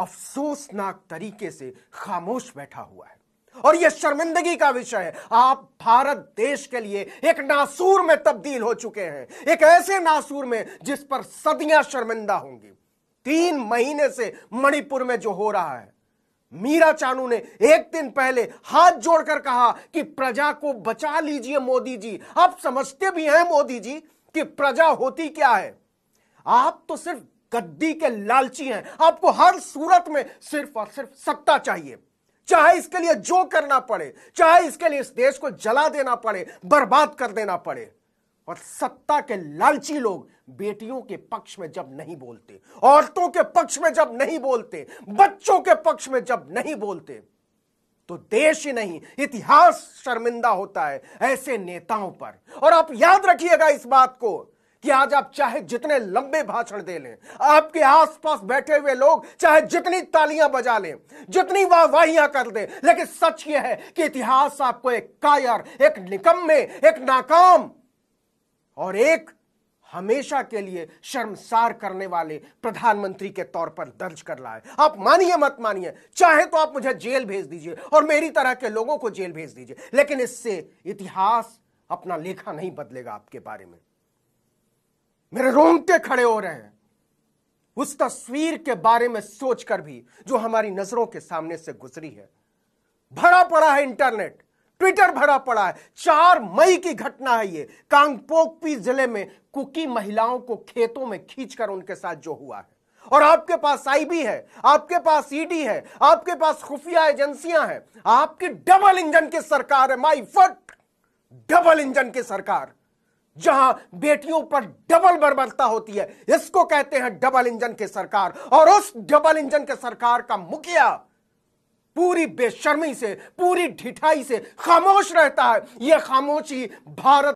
अफसोसनाक तरीके से खामोश बैठा हुआ है और यह शर्मिंदगी का विषय है आप भारत देश के लिए एक नासूर में तब्दील हो चुके हैं एक ऐसे नासूर में जिस पर सदियां शर्मिंदा होंगी तीन महीने से मणिपुर में जो हो रहा है मीरा चानू ने एक दिन पहले हाथ जोड़कर कहा कि प्रजा को बचा लीजिए मोदी जी आप समझते भी हैं मोदी जी कि प्रजा होती क्या है आप तो सिर्फ गद्दी के लालची हैं आपको हर सूरत में सिर्फ और सिर्फ सत्ता चाहिए चाहे इसके लिए जो करना पड़े चाहे इसके लिए इस देश को जला देना पड़े बर्बाद कर देना पड़े और सत्ता के लालची लोग बेटियों के पक्ष में जब नहीं बोलते औरतों के पक्ष में जब नहीं बोलते बच्चों के पक्ष में जब नहीं बोलते तो देश ही नहीं इतिहास शर्मिंदा होता है ऐसे नेताओं पर और आप याद रखिएगा इस बात को कि आज आप चाहे जितने लंबे भाषण दे लें आपके आसपास बैठे हुए लोग चाहे जितनी तालियां बजा लें जितनी वाहवाहियां कर दें लेकिन सच यह है कि इतिहास आपको एक कायर एक निकम में एक नाकाम और एक हमेशा के लिए शर्मसार करने वाले प्रधानमंत्री के तौर पर दर्ज कर लाए आप मानिए मत मानिए चाहे तो आप मुझे जेल भेज दीजिए और मेरी तरह के लोगों को जेल भेज दीजिए लेकिन इससे इतिहास अपना लेखा नहीं बदलेगा आपके बारे में मेरे रोंगटे खड़े हो रहे हैं उस तस्वीर के बारे में सोचकर भी जो हमारी नजरों के सामने से गुजरी है भरा पड़ा है इंटरनेट ट्विटर भरा पड़ा है चार मई की घटना है ये कांगपोकपी जिले में कुकी महिलाओं को खेतों में खींचकर उनके साथ जो हुआ है और आपके पास आईबी है आपके पास ईडी e है आपके पास खुफिया एजेंसियां हैं आपकी डबल इंजन की सरकार है माई फट डबल इंजन की सरकार जहां बेटियों पर डबल बर्बरता होती है इसको कहते हैं डबल इंजन की सरकार और उस डबल इंजन के सरकार का मुखिया पूरी बेशर्मी से पूरी ढिठाई से खामोश रहता है यह खामोशी भारत